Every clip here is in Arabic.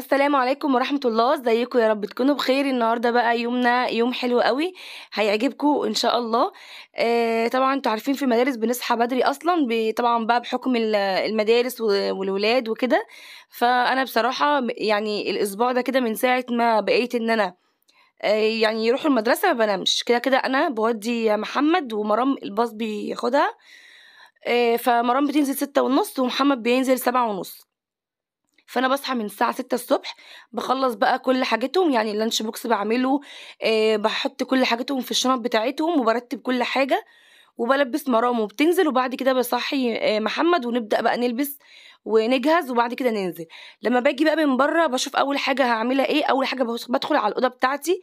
السلام عليكم ورحمة الله ازيكم يا رب تكونوا بخير النهاردة بقى يومنا يوم حلو قوي هيعجبكم ان شاء الله آه طبعا انتوا عارفين في المدارس بنصحى بدري اصلا طبعا بقى بحكم المدارس والولاد وكده فانا بصراحة يعني الاسبوع ده كده من ساعة ما بقيت ان انا آه يعني يروحوا المدرسة ما بنامش كده كده انا بودي محمد ومرام الباص بياخدها آه فمرام بتنزل ستة ونص ومحمد بينزل سبعة ونص فانا بصحى من الساعه 6 الصبح بخلص بقى كل حاجتهم يعني اللانش بوكس بعمله آه، بحط كل حاجتهم في الشنط بتاعتهم وبرتب كل حاجه وبلبس مرام وبتنزل وبعد كده بصحي آه، محمد ونبدا بقى نلبس ونجهز وبعد كده ننزل لما باجي بقى من بره بشوف اول حاجه هعملها ايه اول حاجه بدخل على الاوضه بتاعتي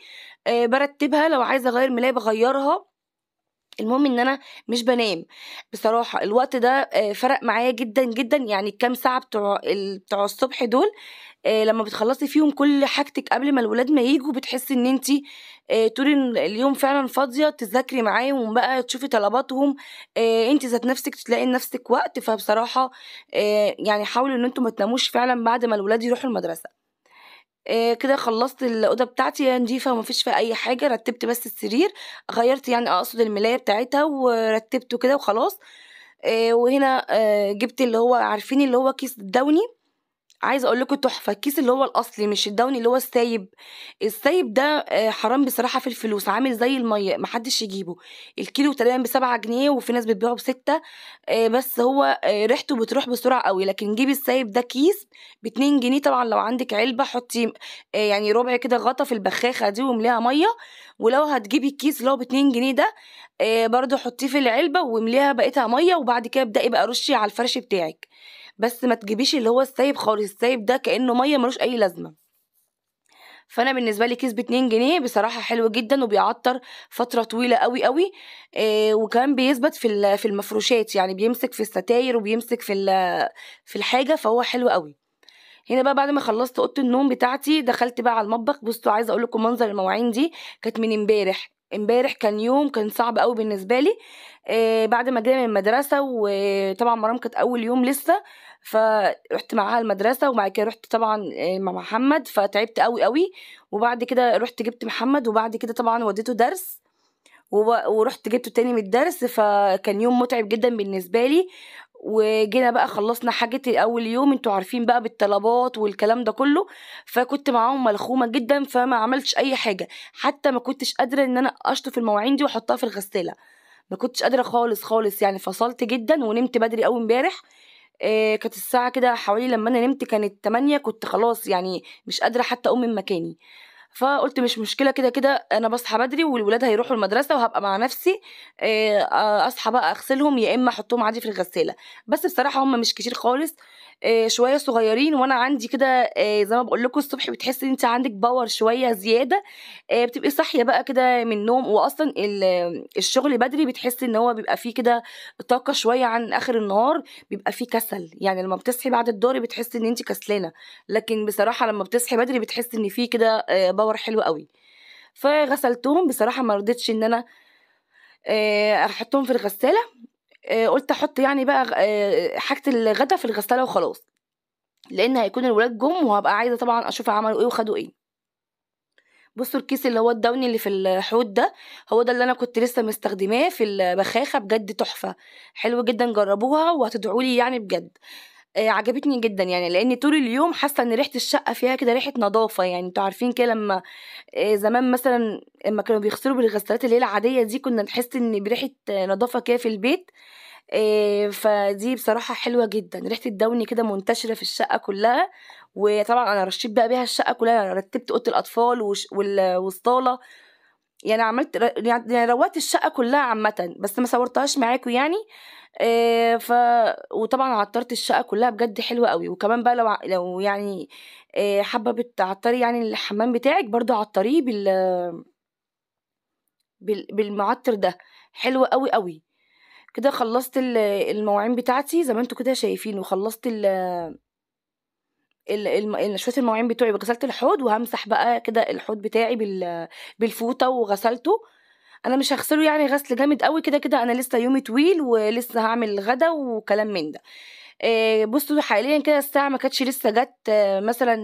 آه، برتبها لو عايزه اغير ملايه بغيرها المهم ان انا مش بنام بصراحه الوقت ده آه، فرق معايا جدا جدا يعني الكام ساعه بتوع بتوع الصبح دول آه، لما بتخلصي فيهم كل حاجتك قبل ما الولاد ما يجوا بتحسي ان انت آه، طول اليوم فعلا فاضيه تذاكري معاهم بقى تشوفي طلباتهم انت ذات نفسك تلاقي لنفسك وقت فبصراحه يعني حاولوا ان انتم ما تناموش فعلا بعد ما الولاد يروحوا المدرسه آه، كده خلصت الاوضه بتاعتي نظيفه نضيفه فيش فيها اي حاجه رتبت بس السرير غيرت يعني آه، اقصد الملايه بتاعتها ورتبته كده وخلاص آه، وهنا جبت اللي هو عارفين اللي هو كيس الدوني عايزه اقول لكم تحفه الكيس اللي هو الاصلي مش الدوني اللي هو السايب السايب ده آه، حرام بصراحه في الفلوس عامل زي الميه محدش يجيبه الكيلو تقريبا بسبعة جنيه وفي ناس بتبيعه بستة آه، بس هو آه، ريحته بتروح بسرعه قوي لكن جيبي السايب ده كيس باتنين جنيه طبعا لو عندك علبه حطي يعني ربع كده غطا في البخاخه دي ومليها ميه ولو هتجيبي الكيس اللي هو 2 جنيه ده برضه حطيه في العلبه ومليها بقيتها ميه وبعد كده ابدأي بقى رشي على الفرش بتاعك بس ما تجيبيش اللي هو السايب خالص السايب ده كانه ميه ملوش اي لازمه فانا بالنسبه لي كيس ب 2 جنيه بصراحه حلو جدا وبيعطر فتره طويله قوي قوي إيه آه، وكمان بيثبت في في المفروشات يعني بيمسك في الستاير وبيمسك في في الحاجه فهو حلو قوي هنا بقى بعد ما خلصت اوضه النوم بتاعتي دخلت بقى على المطبخ بصوا عايزه اقول لكم منظر المواعين دي كانت من امبارح امبارح كان يوم كان صعب قوي بالنسبه لي إيه بعد ما جينا من المدرسه وطبعا مرام كانت اول يوم لسه فرحت معاها المدرسة وبعد كده رحت طبعا آه، مع محمد فتعبت قوي قوي وبعد كده رحت جبت محمد وبعد كده طبعا وديته درس ورحت جبته تاني من الدرس فكان يوم متعب جدا بالنسبة لي وجينا بقى خلصنا حاجة أول يوم انتوا عارفين بقى بالطلبات والكلام ده كله فكنت معاهم ملخومة جدا فما عملتش أي حاجة حتى ما كنتش قادرة إن أنا أشطف المواعين دي وأحطها في الغسالة ما كنتش قادرة خالص خالص يعني فصلت جدا ونمت بدري أوي امبارح آه، كانت الساعة كده حوالي لما أنا نمت كانت تمانية كنت خلاص يعني مش قادرة حتى أقوم من مكاني فقلت مش مشكله كده كده انا بصحى بدري والولاد هيروحوا المدرسه وهبقى مع نفسي آه، آه، اصحى بقى اغسلهم يا اما احطهم عادي في الغساله بس بصراحه هم مش كتير خالص آه، شويه صغيرين وانا عندي كده زي ما بقول لكم الصبح بتحسي ان انت عندك باور شويه زياده بتبقي صاحيه بقى كده من النوم واصلا الشغل بدري بتحسي ان هو بيبقى فيه كده طاقه شويه عن اخر النهار بيبقى فيه كسل يعني لما بتصحي بعد الدور بتحسي ان انت كسلانه لكن بصراحه لما بتصحي بدري بتحسي ان فيه كده باور حلو قوي فغسلتهم بصراحه ما رضيتش ان انا آه، احطهم في الغساله آه، قلت احط يعني بقى آه، حاجه الغدا في الغساله وخلاص لان هيكون الولاد جم وهبقى عايزه طبعا اشوف عملوا ايه وخدوا ايه بصوا الكيس اللي هو الدوني اللي في الحوت ده هو ده اللي انا كنت لسه مستخدماه في البخاخه بجد تحفه حلو جدا جربوها وهتدعولي يعني بجد آه، عجبتني جدا يعني لان طول اليوم حاسه ان ريحه الشقه فيها كده ريحه نظافه يعني انتوا عارفين كده لما آه، زمان مثلا لما كانوا بيغسلوا بالغسالات اللي هي العاديه دي كنا نحس ان بريحه نظافه كده في البيت آه، فدي بصراحه حلوه جدا ريحه الدوني كده منتشره في الشقه كلها وطبعا انا رشيت بقى بيها الشقه كلها انا يعني رتبت اوضه الاطفال والصاله يعني عملت يعني روقت الشقه كلها عامه بس ما صورتهاش معاكم يعني آه، ف وطبعا عطرت الشقه كلها بجد حلوه قوي وكمان بقى لو لو يعني آه، حابه تعطري يعني الحمام بتاعك برضو عطريه بال بالمعطر ده حلو قوي قوي كده خلصت المواعين بتاعتي زي ما انتوا كده شايفين وخلصت ال شويه المواعين بتوعي غسلت الحوض وهمسح بقى كده الحوض بتاعي بالفوطه وغسلته انا مش هغسله يعني غسل جامد قوي كده كده انا لسه يومي طويل ولسه هعمل الغدا وكلام من ده آه، بصوا حاليا كده الساعه ما كانتش لسه جت آه، مثلا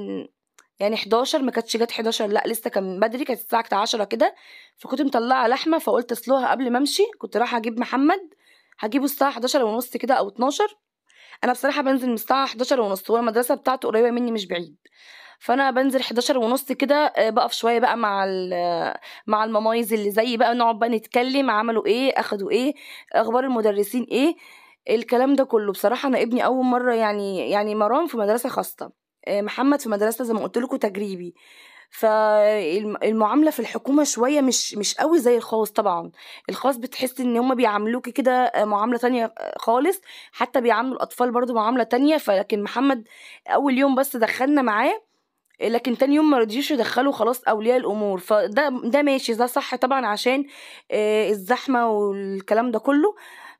يعني 11 ما كانتش جت 11 لا لسه كان بدري كانت الساعه 10 كده فكنت مطلعه لحمه فقلت اسلوها قبل ما امشي كنت رايحه اجيب محمد هجيبه الساعه 11 ونص كده او 12 انا بصراحه بنزل من الساعه 11 ونص والمدرسه بتاعته قريبه مني مش بعيد فانا بنزل 11 ونص كده آه، بقف شويه بقى مع آه، مع الممايز اللي زيي بقى نقعد بقى نتكلم عملوا ايه اخدوا ايه اخبار المدرسين ايه الكلام ده كله بصراحه انا ابني اول مره يعني يعني مرام في مدرسه خاصه آه، محمد في مدرسه زي ما قلت لكم تجريبي فالمعامله في الحكومه شويه مش مش قوي زي الخاص طبعا الخاص بتحس ان هم بيعاملوكي كده معامله تانية خالص حتى بيعاملوا الاطفال برضو معامله تانية فلكن محمد اول يوم بس دخلنا معاه لكن تاني يوم ما رضيوش يدخلوا خلاص اولياء الامور فده ده ماشي ده صح طبعا عشان آه، الزحمه والكلام ده كله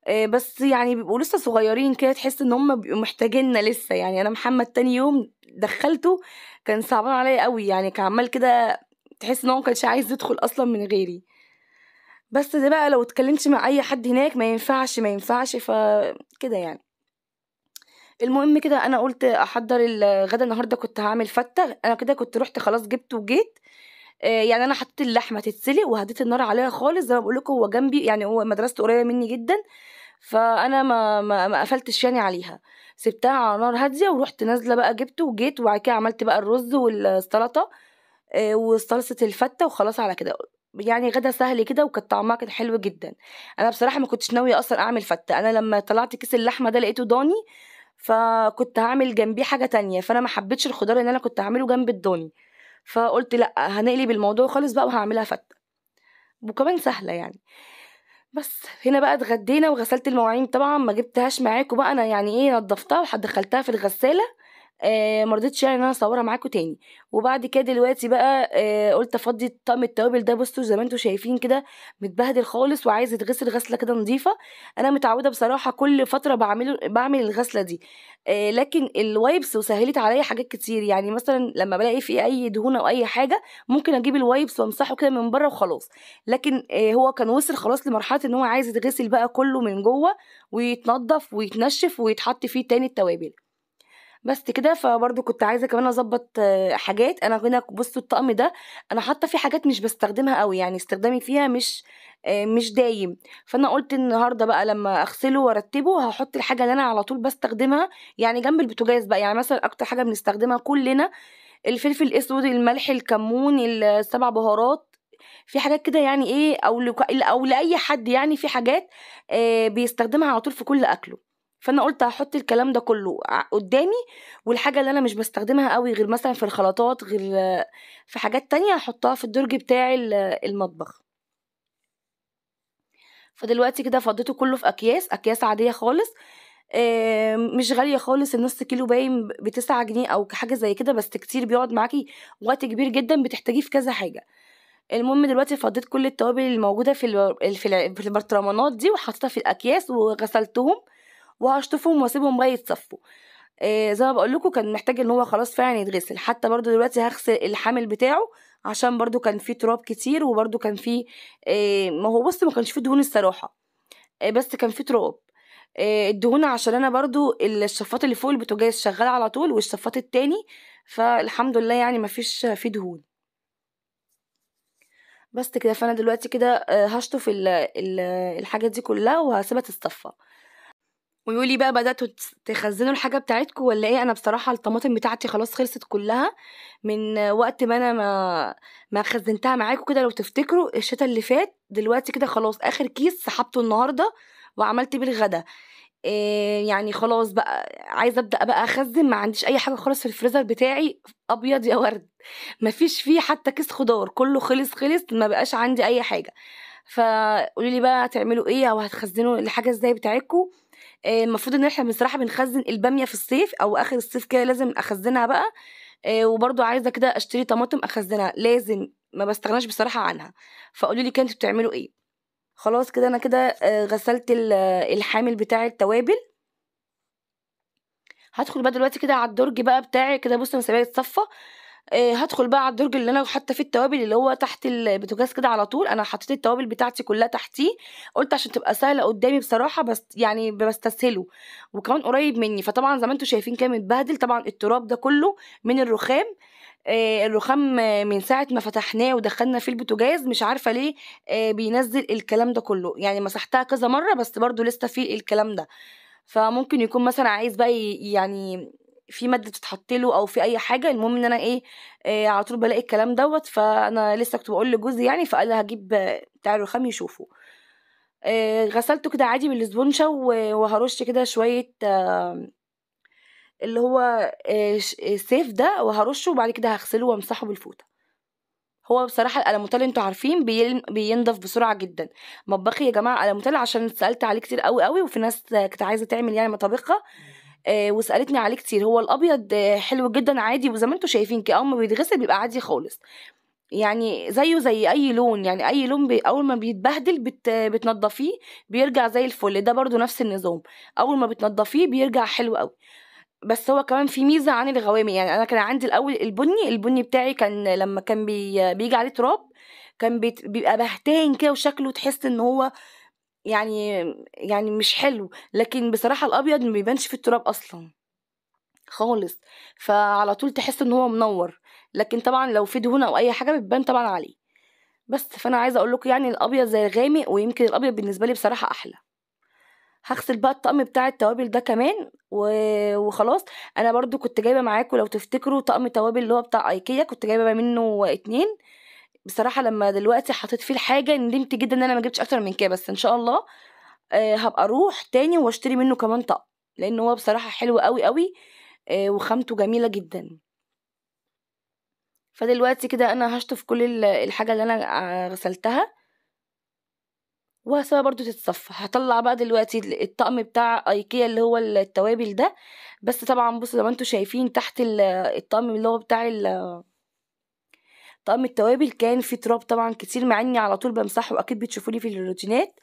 آه، بس يعني بيبقوا لسه صغيرين كده تحس ان هم بيبقوا محتاجيننا لسه يعني انا محمد تاني يوم دخلته كان صعبان عليا قوي يعني كان عمال كده تحس ان هو مكانش عايز يدخل اصلا من غيري بس ده بقى لو اتكلمت مع اي حد هناك ما ينفعش ما ينفعش فكده يعني المهم كده انا قلت احضر الغدا النهارده كنت هعمل فته انا كده كنت رحت خلاص جبت وجيت آه، يعني انا حطيت اللحمه تتسلق وهديت النار عليها خالص زي ما بقول لكم هو جنبي يعني هو مدرسته قريبه مني جدا فانا ما ما, ما قفلتش يعني عليها سبتها على نار هاديه ورحت نازله بقى جبته وجيت وبعد كده عملت بقى الرز والسلطه آه، وصلصه الفته وخلاص على كده يعني غدا سهل كده وكان طعمها كان حلو جدا انا بصراحه ما كنتش ناويه اصلا اعمل فته انا لما طلعت كيس اللحمه ده لقيته ضاني فكنت هعمل جنبيه حاجه تانية فانا ما حبيتش الخضار اللي انا كنت هعمله جنب الضاني فقلت لا هنقلب الموضوع خالص بقى وهعملها فته وكمان سهله يعني بس هنا بقى اتغدينا وغسلت المواعين طبعا ما جبتهاش معاكم بقى انا يعني ايه نضفتها ودخلتها في الغساله آه، ما مرضتش يعني ان انا اصورها معاكم تاني وبعد كده دلوقتي بقى آه، قلت افضي طقم التوابل ده بصوا زي ما انتم شايفين كده متبهدل خالص وعايز يتغسل غسله كده نظيفه انا متعوده بصراحه كل فتره بعمله بعمل الغسله دي آه، لكن الوايبس وسهلت عليا حاجات كتير يعني مثلا لما بلاقي في اي دهون او اي حاجه ممكن اجيب الوايبس وامسحه كده من بره وخلاص لكن هو كان وصل خلاص لمرحله ان هو عايز يتغسل بقى كله من جوه ويتنضف ويتنشف ويتحط فيه تاني التوابل بس كده فبرضه كنت عايزه كمان اظبط آه، حاجات انا هنا بصوا الطقم ده انا حاطه فيه حاجات مش بستخدمها قوي يعني استخدامي فيها مش آه، مش دايم فانا قلت النهارده بقى لما اغسله وارتبه هحط الحاجه اللي انا على طول بستخدمها يعني جنب البوتاجاز بقى يعني مثلا اكتر حاجه بنستخدمها كلنا الفلفل الاسود الملح الكمون السبع بهارات في حاجات كده يعني ايه او او لاي حد يعني في حاجات آه، بيستخدمها على طول في كل اكله فانا قلت هحط الكلام ده كله قدامي والحاجه اللي انا مش بستخدمها قوي غير مثلا في الخلطات غير في حاجات تانية هحطها في الدرج بتاع المطبخ فدلوقتي كده فضيته كله في اكياس اكياس عاديه خالص مش غاليه خالص النص كيلو باين بتسعة جنيه او حاجه زي كده بس كتير بيقعد معاكي وقت كبير جدا بتحتاجيه في كذا حاجه المهم دلوقتي فضيت كل التوابل الموجوده في في البرطمانات دي وحطيتها في الاكياس وغسلتهم وهشطفهم واسيبهم بقى يتصفوا إيه زي ما بقول لكم كان محتاج ان هو خلاص فعلا يتغسل حتى برضو دلوقتي هغسل الحامل بتاعه عشان برضو كان فيه تراب كتير وبرضو كان فيه إيه ما هو بص ما كانش فيه دهون الصراحه إيه بس كان فيه تراب آه، الدهون عشان انا برضو الشفاط اللي فوق البوتاجاز شغال على طول والشفاط التاني فالحمد لله يعني مفيش فيه دهون بس كده فانا دلوقتي كده آه، هشطف الحاجه دي كلها وهسيبها تتصفى ويقولي بقى بدأتوا تخزنوا الحاجة بتاعتكم ولا ايه انا بصراحة الطماطم بتاعتي خلاص خلصت كلها من وقت ما انا ما ما خزنتها معاكم كده لو تفتكروا الشتا اللي فات دلوقتي كده خلاص اخر كيس سحبته النهاردة وعملت بيه الغدا إيه يعني خلاص بقى عايزه ابدا بقى اخزن ما عنديش اي حاجه خالص في الفريزر بتاعي ابيض يا ورد مفيش فيه حتى كيس خضار كله خلص خلص ما بقاش عندي اي حاجه فقولي لي بقى هتعملوا ايه او هتخزنوا الحاجه ازاي بتاعتكم آه، المفروض ان احنا بصراحه بنخزن الباميه في الصيف او اخر الصيف كده لازم اخزنها بقى آه، وبرضه عايزه كده اشتري طماطم اخزنها لازم ما بستغناش بصراحه عنها فقولوا لي كده انتوا بتعملوا ايه خلاص كده انا كده آه، غسلت الحامل بتاع التوابل هدخل بقى دلوقتي كده على الدرج بقى بتاعي كده بصوا انا سايباه يتصفى آه، هدخل بقى على الدرج اللي انا حاطه فيه التوابل اللي هو تحت البوتاجاز كده على طول انا حطيت التوابل بتاعتي كلها تحتيه قلت عشان تبقى سهله قدامي بصراحه بس يعني بستسهله وكمان قريب مني فطبعا زي ما انتم شايفين كان متبهدل طبعا التراب ده كله من الرخام آه، الرخام من ساعة ما فتحناه ودخلنا فيه البوتاجاز مش عارفة ليه آه، بينزل الكلام ده كله يعني مسحتها كذا مرة بس برضو لسه فيه الكلام ده فممكن يكون مثلا عايز بقى يعني في ماده تتحط له او في اي حاجه المهم ان انا ايه, إيه على طول بلاقي الكلام دوت فانا لسه كنت بقول لجوزي يعني فقال هجيب بتاع الرخام يشوفه إيه غسلته كده عادي بالاسبونشه وهرش كده شويه آه اللي هو آه سيف ده وهرشه وبعد كده هغسله وامسحه بالفوطه هو بصراحه القلموتال انتوا عارفين بينضف بسرعه جدا مطبخي يا جماعه قلموتال عشان اتسالت عليه كتير قوي قوي وفي ناس كانت عايزه تعمل يعني مطابخها آه، وسالتني عليه كتير هو الابيض حلو جدا عادي وزي ما انتوا شايفين كده اول ما بيتغسل بيبقى عادي خالص يعني زيه زي اي لون يعني اي لون بي اول ما بيتبهدل بت بتنضفيه بيرجع زي الفل ده برضو نفس النظام اول ما بتنضفيه بيرجع حلو قوي بس هو كمان في ميزه عن الغوامي يعني انا كان عندي الاول البني البني بتاعي كان لما كان بي بيجي عليه تراب كان بيبقى بهتان كده وشكله تحس ان هو يعني يعني مش حلو لكن بصراحة الأبيض ما بيبانش في التراب أصلا خالص فعلى طول تحس ان هو منور لكن طبعا لو في دهون او اي حاجه بتبان طبعا عليه بس فانا عايزه اقول لكم يعني الابيض زي الغامق ويمكن الابيض بالنسبه لي بصراحه احلى هغسل بقى الطقم بتاع التوابل ده كمان و... وخلاص انا برضو كنت جايبه معاكم لو تفتكروا طقم توابل اللي هو بتاع ايكيا كنت جايبه منه اتنين بصراحه لما دلوقتي حطيت فيه الحاجه ندمت جدا ان انا ما جبتش اكتر من كده بس ان شاء الله آه، هبقى اروح تاني واشتري منه كمان طقم لان هو بصراحه حلو قوي قوي آه، وخامته جميله جدا فدلوقتي كده انا هشطف كل الحاجه اللي انا آه، غسلتها وهسيبها برضو تتصفى هطلع بقى دلوقتي الطقم بتاع ايكيا اللي هو التوابل ده بس طبعا بصوا زي ما انتم شايفين تحت الطقم اللي هو بتاع طقم التوابل كان فيه تراب طبعا كتير مع اني على طول بمسحه اكيد بتشوفولي في الروتينات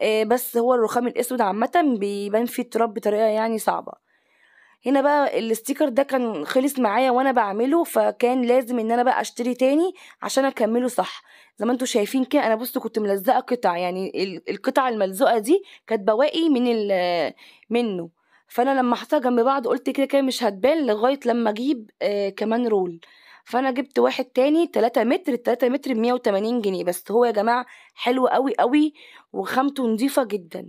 آه، بس هو الرخام الاسود عامه بيبان فيه التراب بطريقه يعني صعبه هنا بقى الاستيكر ده كان خلص معايا وانا بعمله فكان لازم ان انا بقى اشتري تاني عشان اكمله صح زي ما انتوا شايفين كده انا بصوا كنت ملزقه قطع يعني القطع الملزقه دي كانت بواقي من منه فانا لما حطيتها جنب بعض قلت كده كده مش هتبان لغايه لما اجيب آه كمان رول فانا جبت واحد تاني 3 متر 3 متر ب 180 جنيه بس هو يا جماعه حلو قوي قوي وخامته نظيفه جدا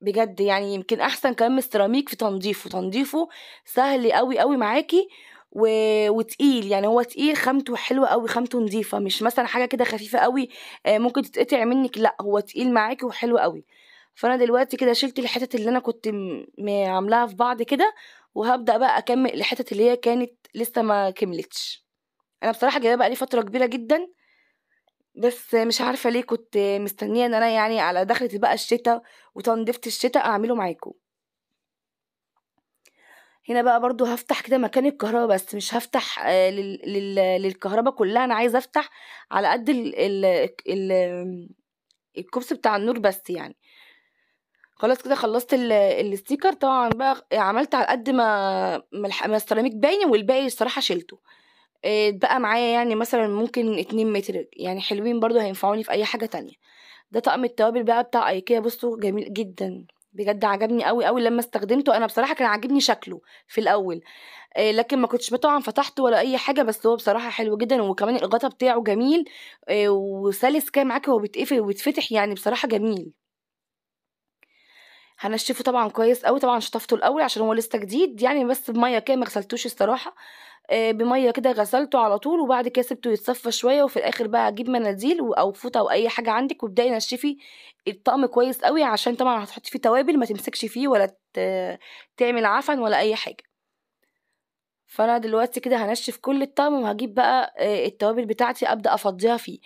بجد يعني يمكن احسن كمان من السيراميك في تنظيفه تنظيفه سهل قوي قوي معاكي و... وتقيل يعني هو تقيل خامته حلوه قوي خامته نظيفه مش مثلا حاجه كده خفيفه قوي آه، ممكن تتقطع منك لا هو تقيل معاكي وحلو قوي فانا دلوقتي كده شلت الحتت اللي انا كنت م... عاملاها في بعض كده وهبدا بقى اكمل الحتت اللي هي كانت لسه ما كملتش انا بصراحه بقى بقالي فتره كبيره جدا بس مش عارفه ليه كنت مستنيه ان انا يعني على دخلة بقى الشتاء وتنظيفة الشتاء اعمله معاكم هنا بقى برضو هفتح كده مكان الكهرباء بس مش هفتح آه، للكهرباء كلها انا عايزه افتح على قد ال... ال... ال... بتاع النور بس يعني خلاص كده خلصت الستيكر طبعا بقى عملت على قد ما ما السيراميك باين والباقي الصراحه شلته آه، بقى معايا يعني مثلا ممكن اتنين متر يعني حلوين برضو هينفعوني في اي حاجة تانية ده طقم التوابل بقى بتاع ايكيا بصوا جميل جدا بجد عجبني قوي قوي لما استخدمته انا بصراحه كان عاجبني شكله في الاول آه، لكن ما كنتش طبعا فتحته ولا اي حاجه بس هو بصراحه حلو جدا وكمان الغطا بتاعه جميل آه، وسلس كده معاك هو بيتقفل وبيتفتح يعني بصراحه جميل هنشفه طبعا كويس قوي طبعا شطفته الاول عشان هو لسه جديد يعني بس بميه كده ما غسلتوش الصراحه آه، بميه كده غسلته على طول وبعد كده سبته يتصفى شويه وفي الاخر بقى هجيب مناديل او فوطه او اي حاجه عندك وابداي نشفي الطقم كويس قوي عشان طبعا هتحطي فيه توابل ما تمسكش فيه ولا تعمل عفن ولا اي حاجه فانا دلوقتي كده هنشف كل الطقم وهجيب بقى آه، التوابل بتاعتي ابدا افضيها فيه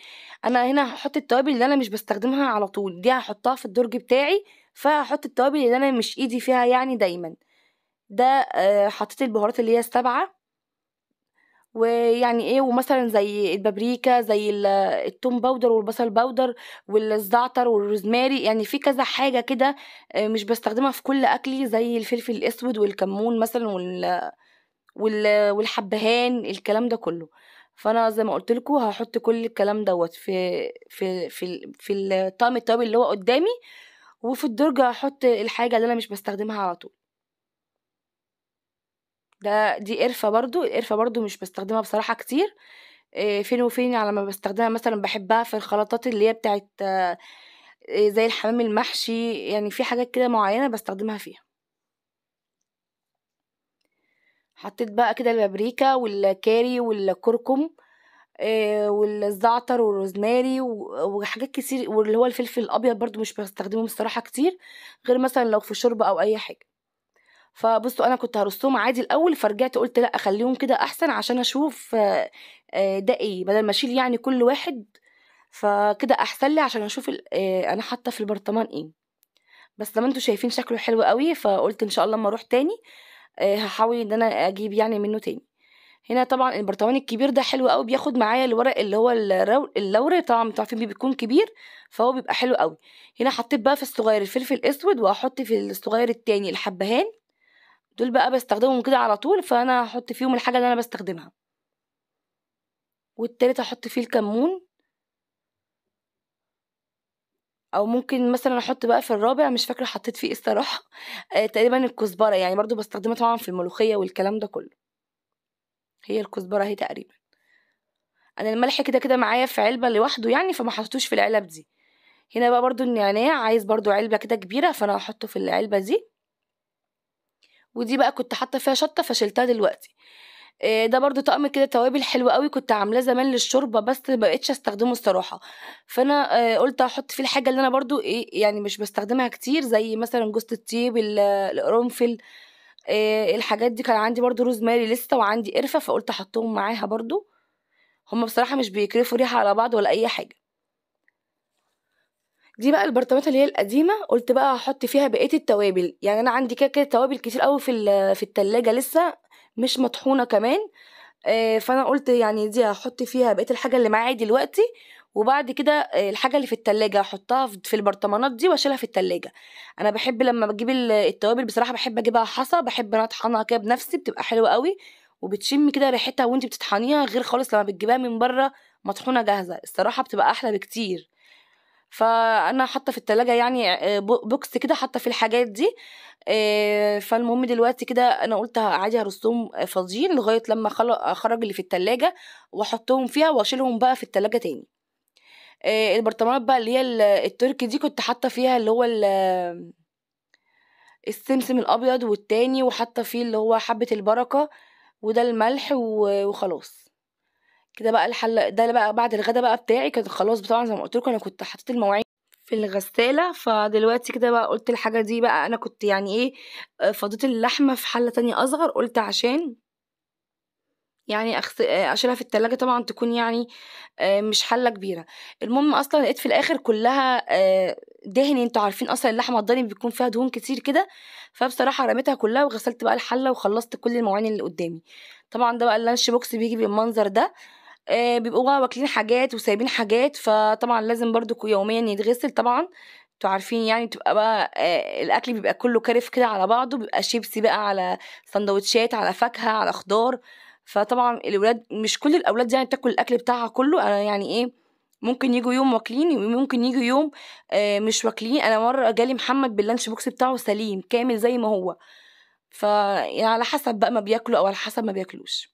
انا هنا هحط التوابل اللي انا مش بستخدمها على طول دي هحطها في الدرج بتاعي فهحط التوابل اللي انا مش ايدي فيها يعني دايما ده آه، حطيت البهارات اللي هي السبعه ويعني ايه ومثلا زي البابريكا زي التوم باودر والبصل باودر والزعتر والروزماري يعني في كذا حاجه كده آه، مش بستخدمها في كل اكلي زي الفلفل الاسود والكمون مثلا وال والحبهان الكلام ده كله فانا زي ما قلت لكم هحط كل الكلام دوت في في في في الطعم التوابل اللي هو قدامي وفي الدرجة أحط الحاجة اللي أنا مش بستخدمها على طول ده دي قرفة برضو القرفة برضو مش بستخدمها بصراحة كتير آه، فين وفين على ما بستخدمها مثلا بحبها في الخلطات اللي هي بتاعت آه، آه، زي الحمام المحشي يعني في حاجات كده معينة بستخدمها فيها حطيت بقى كده البابريكا والكاري والكركم آه، والزعتر والروزماري وحاجات كتير واللي هو الفلفل الابيض برضو مش بستخدمه الصراحه كتير غير مثلا لو في شوربه او اي حاجه فبصوا انا كنت هرصهم عادي الاول فرجعت قلت لا اخليهم كده احسن عشان اشوف آه، آه، ده ايه بدل ما اشيل يعني كل واحد فكده احسن لي عشان اشوف انا حاطه في البرطمان ايه بس زي ما انتوا شايفين شكله حلو قوي فقلت ان شاء الله اما اروح تاني هحاول ان انا اجيب يعني منه تاني هنا طبعا البرطمان الكبير ده حلو قوي بياخد معايا الورق اللي هو اللوري طبعا انتوا عارفين بيكون كبير فهو بيبقى حلو قوي هنا حطيت بقى في الصغير الفلفل اسود واحط في الصغير التاني الحبهان دول بقى بستخدمهم كده على طول فانا هحط فيهم الحاجه اللي انا بستخدمها والتالت هحط فيه الكمون او ممكن مثلا احط بقى في الرابع مش فاكره حطيت فيه ايه الصراحه آه تقريبا الكزبره يعني برضو بستخدمها طبعا في الملوخيه والكلام ده كله هي الكزبرة اهي تقريبا انا الملح كده كده معايا في علبة لوحده يعني فما حطيتوش في العلب دي هنا بقى برضو النعناع عايز برضو علبة كده كبيرة فانا هحطه في العلبة دي ودي بقى كنت حاطة فيها شطة فشلتها دلوقتي آه، ده برضو طقم كده توابل حلو قوي كنت عاملاه زمان للشوربه بس مبقتش استخدمه الصراحه فانا آه، قلت احط فيه الحاجه اللي انا برضو ايه يعني مش بستخدمها كتير زي مثلا جوز الطيب القرنفل آه، الحاجات دي كان عندي برضو ماري لسه وعندي قرفه فقلت احطهم معاها برضو هما بصراحه مش بيكرفوا ريحه على بعض ولا اي حاجه دي بقى البرطمانات اللي هي القديمه قلت بقى هحط فيها بقيه التوابل يعني انا عندي كده كده توابل كتير قوي في في التلاجة لسه مش مطحونه كمان آه، فانا قلت يعني دي هحط فيها بقيه الحاجه اللي معايا دلوقتي وبعد كده آه، الحاجة اللي في التلاجة أحطها في البرطمانات دي وأشيلها في التلاجة أنا بحب لما بجيب التوابل بصراحة بحب أجيبها حصى بحب أنا أطحنها كده بنفسي بتبقى حلوة قوي وبتشم كده ريحتها وانت بتطحنيها غير خالص لما بتجيبها من بره مطحونة جاهزة الصراحة بتبقى أحلى بكتير فانا حاطه في التلاجة يعني آه، بوكس كده حاطه في الحاجات دي آه، فالمهم دلوقتي كده انا قلت عادي هرصهم فاضيين لغايه لما اخرج اللي في التلاجة واحطهم فيها واشيلهم بقى في التلاجة تاني آه، البرطمانات بقى اللي هي التركي دي كنت حاطه فيها اللي هو السمسم الابيض والتاني وحاطه فيه اللي هو حبه البركه وده الملح وخلاص كده بقى الحل ده بقى بعد الغدا بقى بتاعي كان خلاص طبعا زي ما قلت لكم انا كنت حطيت المواعين في الغسالة فدلوقتي كده بقى قلت الحاجة دي بقى أنا كنت يعني إيه آه، فضيت اللحمة في حلة تانية أصغر قلت عشان يعني آه، اشيلها في التلاجة طبعا تكون يعني آه، مش حله كبيره المهم اصلا لقيت في الاخر كلها آه، دهن انتوا عارفين اصلا اللحمه الضاني بيكون فيها دهون كتير كده فبصراحه رميتها كلها وغسلت بقى الحله وخلصت كل المواعين اللي قدامي طبعا ده بقى اللانش بوكس بيجي بالمنظر ده بيبقوا بقى واكلين حاجات وسايبين حاجات فطبعا لازم برضو يوميا يتغسل طبعا انتوا عارفين يعني تبقى بقى الاكل بيبقى كله كارف كده على بعضه بيبقى شيبسي بقى على سندوتشات على فاكهه على خضار فطبعا الولاد مش كل الاولاد يعني بتاكل الاكل بتاعها كله انا يعني ايه ممكن يجوا يوم واكلين وممكن يجوا يوم آه مش واكلين انا مره جالي محمد باللانش بوكس بتاعه سليم كامل زي ما هو ف يعني على حسب بقى ما بياكلوا او على حسب ما بياكلوش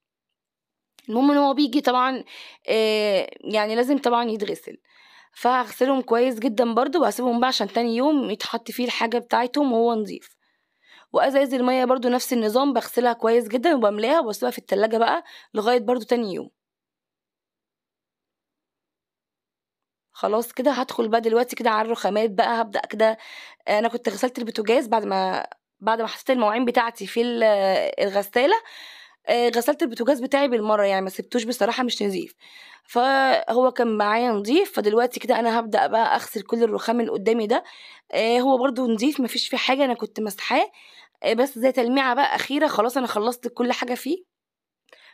المهم ان هو بيجي طبعا آه يعني لازم طبعا يتغسل فهغسلهم كويس جدا برضو وهسيبهم بقى عشان تاني يوم يتحط فيه الحاجه بتاعتهم وهو نظيف وازايز الميه برضو نفس النظام بغسلها كويس جدا وبملاها وبسيبها في التلاجة بقى لغاية برضو تاني يوم خلاص كده هدخل بقى دلوقتي كده على الرخامات بقى هبدأ كده انا كنت غسلت البوتاجاز بعد ما بعد ما حطيت المواعين بتاعتي في الغسالة آه، غسلت البوتاجاز بتاعي بالمره يعني ما سبتوش بصراحه مش نظيف فهو كان معايا نظيف فدلوقتي كده انا هبدا بقى اغسل كل الرخام اللي قدامي ده آه، هو برضو نظيف مفيش فيه حاجه انا كنت مسحاه آه، بس زي تلميعه بقى اخيره خلاص انا خلصت كل حاجه فيه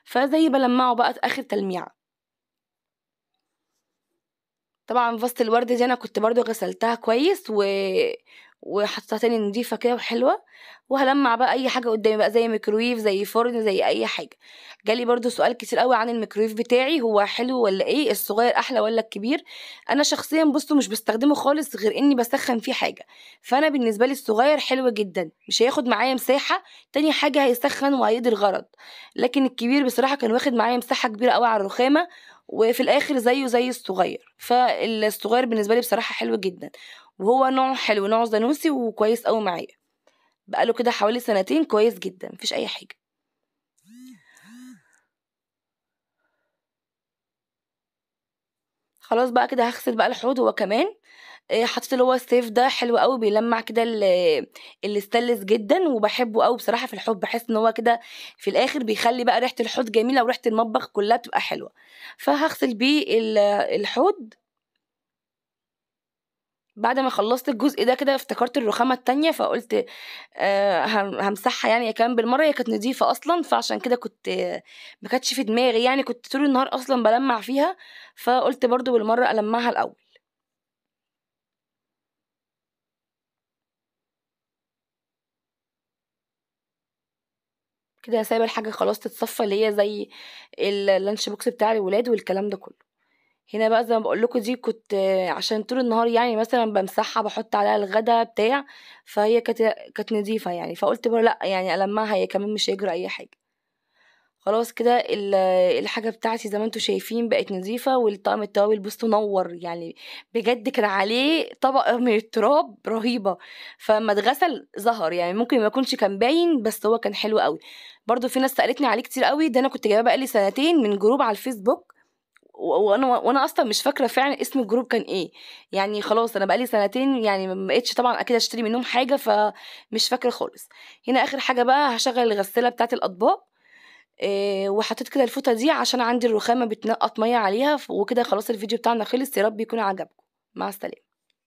فزي بلمعه بقى اخر تلميعه طبعا فصة الورد دي انا كنت برضو غسلتها كويس و... وحطيتها تاني نضيفه كده وحلوه وهلمع بقى اي حاجه قدامي بقى زي ميكرويف زي فرن زي اي حاجه جالي برضو سؤال كتير قوي عن الميكرويف بتاعي هو حلو ولا ايه الصغير احلى ولا الكبير انا شخصيا بصوا مش بستخدمه خالص غير اني بسخن فيه حاجه فانا بالنسبه لي الصغير حلو جدا مش هياخد معايا مساحه تاني حاجه هيسخن وهيقضي الغرض لكن الكبير بصراحه كان واخد معايا مساحه كبيره قوي على الرخامه وفي الاخر زيه زي الصغير فالصغير بالنسبه لي بصراحه حلو جدا وهو نوع حلو نوع زانوسي وكويس قوي معايا بقاله كده حوالي سنتين كويس جدا مفيش اي حاجه خلاص بقى كده هغسل بقى الحوض هو كمان آه، حطيت اللي هو السيف ده حلو قوي بيلمع كده الستلس جدا وبحبه قوي بصراحه في الحوض بحس ان هو كده في الاخر بيخلي بقى ريحه الحوض جميله وريحه المطبخ كلها بتبقى حلوه فهغسل بيه الحوض بعد ما خلصت الجزء ده كده افتكرت الرخامه التانية فقلت آه همسحها يعني كمان بالمره هي كانت نضيفه اصلا فعشان كده كنت ما كانتش في دماغي يعني كنت طول النهار اصلا بلمع فيها فقلت برضو بالمره المعها الاول كده سايبه الحاجه خلاص تتصفى اللي هي زي اللانش بوكس بتاع الولاد والكلام ده كله هنا بقى زي ما بقول لكم دي كنت آه، عشان طول النهار يعني مثلا بمسحها بحط عليها الغدا بتاع فهي كانت كانت نضيفه يعني فقلت بقى لا يعني المعها هي كمان مش هيجرى اي حاجه خلاص كده الحاجة بتاعتي زي ما انتوا شايفين بقت نظيفة والطقم التوابل بصوا نور يعني بجد كان عليه طبقة من التراب رهيبة فما اتغسل ظهر يعني ممكن ما يكونش كان باين بس هو كان حلو قوي برضو في ناس سألتني عليه كتير قوي ده انا كنت جايباه بقالي سنتين من جروب على الفيسبوك وانا وانا اصلا مش فاكره فعلا اسم الجروب كان ايه يعني خلاص انا بقالي سنتين يعني ما بقتش طبعا اكيد اشتري منهم حاجه فمش فاكره خالص هنا اخر حاجه بقى هشغل الغساله بتاعه الاطباق إيه وحطيت كده الفوطه دي عشان عندي الرخامه بتنقط ميه عليها وكده خلاص الفيديو بتاعنا خلص يا رب يكون عجبكم مع السلامه